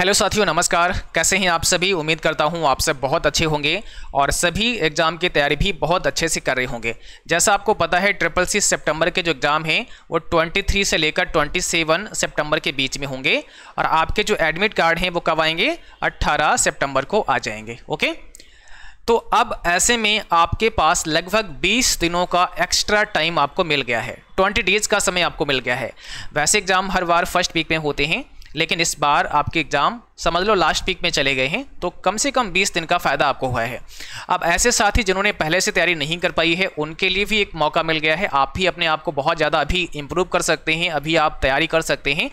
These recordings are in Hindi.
हेलो साथियों नमस्कार कैसे हैं आप सभी उम्मीद करता हूं आप सब बहुत अच्छे होंगे और सभी एग्ज़ाम की तैयारी भी बहुत अच्छे से कर रहे होंगे जैसा आपको पता है ट्रिपल सी सितंबर के जो एग्ज़ाम हैं वो 23 से लेकर 27 सितंबर के बीच में होंगे और आपके जो एडमिट कार्ड हैं वो कब आएंगे 18 सितंबर को आ जाएंगे ओके तो अब ऐसे में आपके पास लगभग 20 दिनों का एक्स्ट्रा टाइम आपको मिल गया है 20 डेज का समय आपको मिल गया है वैसे एग्ज़ाम हर बार फर्स्ट वीक में होते हैं लेकिन इस बार आपके एग्ज़ाम समझ लो लास्ट वीक में चले गए हैं तो कम से कम 20 दिन का फ़ायदा आपको हुआ है अब ऐसे साथी जिन्होंने पहले से तैयारी नहीं कर पाई है उनके लिए भी एक मौका मिल गया है आप भी अपने आप को बहुत ज़्यादा अभी इम्प्रूव कर सकते हैं अभी आप तैयारी कर सकते हैं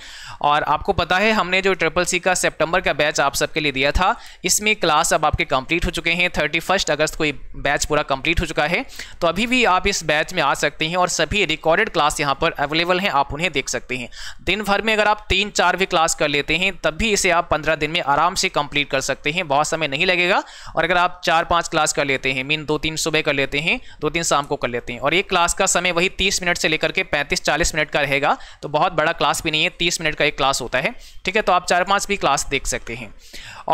और आपको पता है हमने जो ट्रिपल सी का सेप्टेम्बर का बैच आप सबके लिए दिया था इसमें क्लास अब आपके कंप्लीट हो चुके हैं थर्टी अगस्त को ये बैच पूरा कंप्लीट हो चुका है तो अभी भी आप इस बैच में आ सकते हैं और सभी रिकॉर्डेड क्लास यहाँ पर अवेलेबल हैं आप उन्हें देख सकते हैं दिन भर में अगर आप तीन चार भी क्लास कर लेते हैं तब भी इसे आप पंद्रह दिन में आराम से कंप्लीट कर सकते हैं बहुत समय नहीं लगेगा और अगर आप चार पांच क्लास कर लेते हैं मीन दो तीन सुबह कर लेते हैं दो तीन शाम को कर लेते हैं और एक क्लास का समय वही तीस मिनट से लेकर के पैंतीस चालीस मिनट का रहेगा तो बहुत बड़ा क्लास भी नहीं है तीस मिनट का एक क्लास होता है ठीक है तो आप चार पाँच भी क्लास देख सकते हैं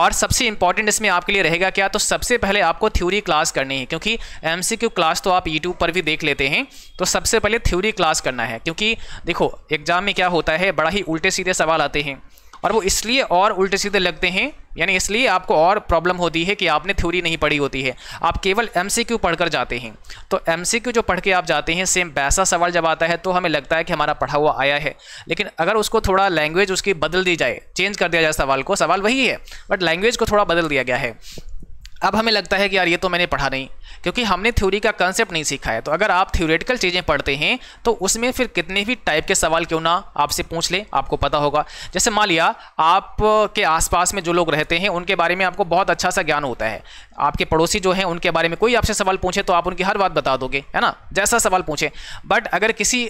और सबसे इंपॉर्टेंट इसमें आपके लिए रहेगा क्या तो सबसे पहले आपको थ्योरी क्लास करनी है क्योंकि एम क्लास तो आप यूट्यूब पर भी देख लेते हैं तो सबसे पहले थ्योरी क्लास करना है क्योंकि देखो एग्जाम में क्या होता है बड़ा ही उल्टे सीधे सवाल आते हैं और वो इसलिए और उल्टे सीधे लगते हैं यानी इसलिए आपको और प्रॉब्लम होती है कि आपने थ्योरी नहीं पढ़ी होती है आप केवल एम पढ़कर जाते हैं तो एम जो पढ़ के आप जाते हैं सेम वैसा सवाल जब आता है तो हमें लगता है कि हमारा पढ़ा हुआ आया है लेकिन अगर उसको थोड़ा लैंग्वेज उसकी बदल दी जाए चेंज कर दिया जाए सवाल को सवाल वही है बट लैंग्वेज को थोड़ा बदल दिया गया है अब हमें लगता है कि यार ये तो मैंने पढ़ा नहीं क्योंकि हमने थ्योरी का कंसेप्ट नहीं सीखा है तो अगर आप थ्योरेटिकल चीज़ें पढ़ते हैं तो उसमें फिर कितने भी टाइप के सवाल क्यों ना आपसे पूछ लें आपको पता होगा जैसे मान लिया आपके आसपास में जो लोग रहते हैं उनके बारे में आपको बहुत अच्छा सा ज्ञान होता है आपके पड़ोसी जो हैं उनके बारे में कोई आपसे सवाल पूछे तो आप उनकी हर बात बता दोगे है ना जैसा सवाल पूछें बट अगर किसी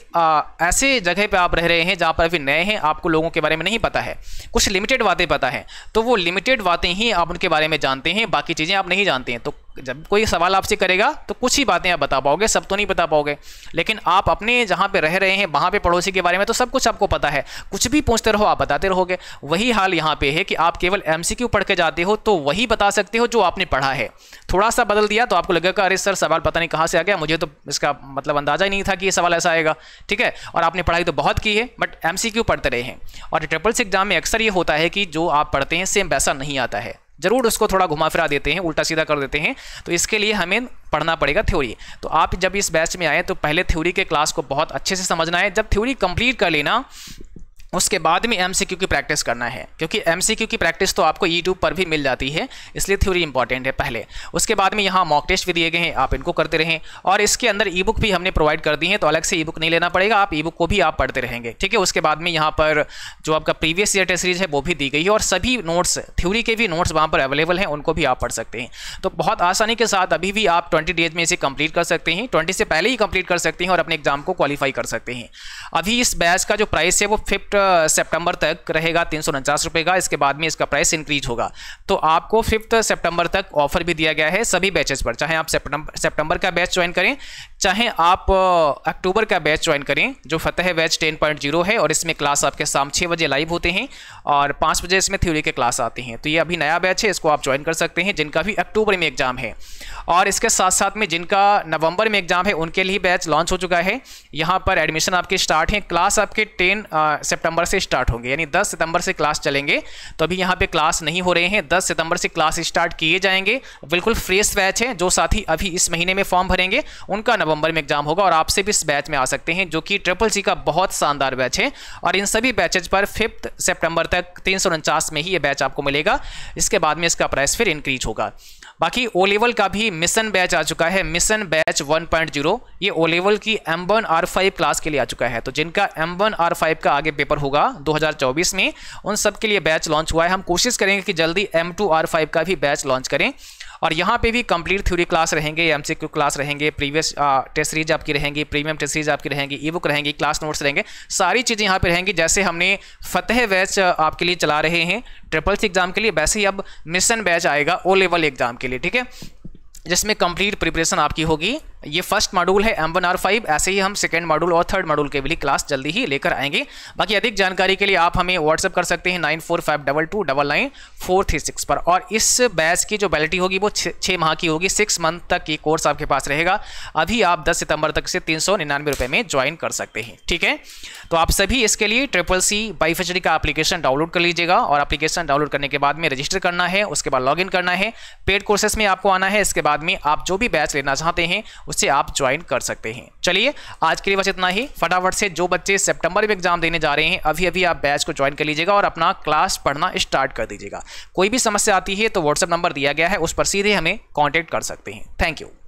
ऐसे जगह पर आप रह रहे हैं जहाँ पर अभी नए हैं आपको लोगों के बारे में नहीं पता है कुछ लिमिटेड बातें पता है तो वो लिमिटेड बातें ही आप उनके बारे में जानते हैं बाकी चीज़ें आप नहीं जानते हैं तो जब कोई सवाल आपसे करेगा तो कुछ ही बातें आप बता पाओगे सब तो नहीं बता पाओगे लेकिन आप अपने जहाँ पे रह रहे हैं वहाँ पे पड़ोसी के बारे में तो सब कुछ आपको पता है कुछ भी पूछते रहो आप बताते रहोगे वही हाल यहाँ पे है कि आप केवल एम पढ़ के जाते हो तो वही बता सकते हो जो आपने पढ़ा है थोड़ा सा बदल दिया तो आपको लगेगा अरे सर सवाल पता नहीं कहाँ से आ गया मुझे तो इसका मतलब अंदाजा ही नहीं था कि ये सवाल ऐसा आएगा ठीक है और आपने पढ़ाई तो बहुत की है बट एम पढ़ते रहे हैं और ट्रिपल्स एग्जाम में अक्सर ये होता है कि जो आप पढ़ते हैं सेम वैसा नहीं आता है जरूर उसको थोड़ा घुमा फिरा देते हैं उल्टा सीधा कर देते हैं तो इसके लिए हमें पढ़ना पड़ेगा थ्योरी तो आप जब इस बैच में आए तो पहले थ्योरी के क्लास को बहुत अच्छे से समझना है जब थ्योरी कंप्लीट कर लेना उसके बाद में एमसीक्यू की प्रैक्टिस करना है क्योंकि एमसीक्यू की प्रैक्टिस तो आपको यूट्यूब पर भी मिल जाती है इसलिए थ्योरी इंपॉर्टेंट है पहले उसके बाद में यहाँ मॉक टेस्ट भी दिए गए हैं आप इनको करते रहें और इसके अंदर ई बुक भी हमने प्रोवाइड कर दी है तो अलग से ई बुक नहीं लेना पड़ेगा आप ई बुक को भी आप पढ़ते रहेंगे ठीक है उसके बाद में यहाँ पर जो आपका प्रीवियस ईयर टेस्ट सीरीज है वो भी दी गई है और सभी नोट्स थ्योरी के भी नोट्स वहाँ पर अवेलेबल हैं उनको भी आप पढ़ सकते हैं तो बहुत आसानी के साथ अभी भी आप ट्वेंटी डेज में इसे कंप्लीट कर सकते हैं ट्वेंटी से पहले ही कंप्लीट कर सकते हैं और अपने एग्जाम को क्वालिफाई कर सकते हैं अभी इस बैच का जो प्राइस है वो फिफ्ट सितंबर तक रहेगा तीन रुपए का इसके बाद में इसका प्राइस इंक्रीज होगा तो आपको फिफ्थ सितंबर तक ऑफर भी दिया गया है सभी बैचेस पर चाहे आप सितंबर का बैच ज्वाइन करें चाहे आप अक्टूबर का बैच ज्वाइन करें जो फतेह बैच 10.0 है और इसमें क्लास आपके शाम छः बजे लाइव होते हैं और पाँच बजे इसमें थ्योरी के क्लास आते हैं तो ये अभी नया बैच है इसको आप ज्वाइन कर सकते हैं जिनका भी अक्टूबर में एग्जाम है और इसके साथ साथ में जिनका नवंबर में एग्जाम है उनके लिए बैच लॉन्च हो चुका है यहाँ पर एडमिशन आपके स्टार्ट हैं क्लास आपके टेन सेप्टेम्बर सितंबर से स्टार्ट होंगे यानी 10 सितंबर से क्लास चलेंगे तो अभी यहाँ पे क्लास नहीं हो रहे हैं 10 सितंबर से क्लास स्टार्ट किए जाएंगे बिल्कुल फ्रेश बैच हैं जो साथी अभी इस महीने में फॉर्म भरेंगे उनका नवंबर में एग्जाम होगा और आपसे भी इस बैच में आ सकते हैं जो कि ट्रिपल सी का बहुत शानदार बैच है और इन सभी बैचेज पर फिफ्थ सेप्टेम्बर तक तीन में ही ये बैच आपको मिलेगा इसके बाद में इसका प्राइस फिर इंक्रीज होगा बाकी ओ लेवल का भी मिशन बैच आ चुका है मिशन बैच 1.0 ये ओ लेवल की M one R five class के लिए आ चुका है तो जिनका एम वन आर फाइव का आगे पेपर होगा 2024 में उन सब के लिए बैच लॉन्च हुआ है हम कोशिश करेंगे कि जल्दी एम टू आर फाइव का भी बैच लॉन्च करें और यहाँ पे भी कंप्लीट थ्योरी क्लास रहेंगे एम क्लास रहेंगे प्रीवियस टेस्ट सीरीज आपकी रहेंगी प्रीमियम टेस्ट सीरीज आपकी रहेंगी ई बुक रहेंगी क्लास नोट्स रहेंगे सारी चीज़ें यहाँ पर रहेंगी जैसे हमने फतेह बैच आपके लिए चला रहे हैं ट्रिपल सी एग्जाम के लिए वैसे ही अब मिशन बैच आएगा ओ लेवल एग्जाम के लिए ठीक है जिसमें कंप्लीट प्रिपरेशन आपकी होगी ये फर्स्ट मॉड्यूल है एम वन आर फाइव ऐसे ही हम सेकेंड मॉड्यूल और थर्ड मॉड्यूल के भी क्लास जल्दी ही लेकर आएंगे बाकी अधिक जानकारी के लिए आप हमें व्हाट्सअप कर सकते हैं nine four five double two double nine four three six पर और इस बैच की जो बैलिटी होगी वो छः माह की होगी सिक्स मंथ तक की कोर्स आपके पास रहेगा अभी आप दस सितंबर तक से तीन सौ निन्यानवे रुपये में ज्वाइन कर सकते हैं ठीक है तो आप सभी इसके लिए ट्रिपल सी बाईफेचरी का एप्लीकेशन डाउनलोड कर लीजिएगा और एप्लीकेशन डाउनलोड करने के बाद में रजिस्टर करना है उसके बाद लॉगिन करना है पेड कोर्सेस में आपको आना है इसके बाद में आप जो भी बैच लेना चाहते हैं उससे आप ज्वाइन कर सकते हैं चलिए आज के लिए बस इतना ही फटाफट से जो बच्चे सेप्टेम्बर में एग्जाम देने जा रहे हैं अभी अभी आप बैच को ज्वाइन कर लीजिएगा और अपना क्लास पढ़ना स्टार्ट कर दीजिएगा कोई भी समस्या आती है तो व्हाट्सअप नंबर दिया गया है उस पर सीधे हमें कॉन्टैक्ट कर सकते हैं थैंक यू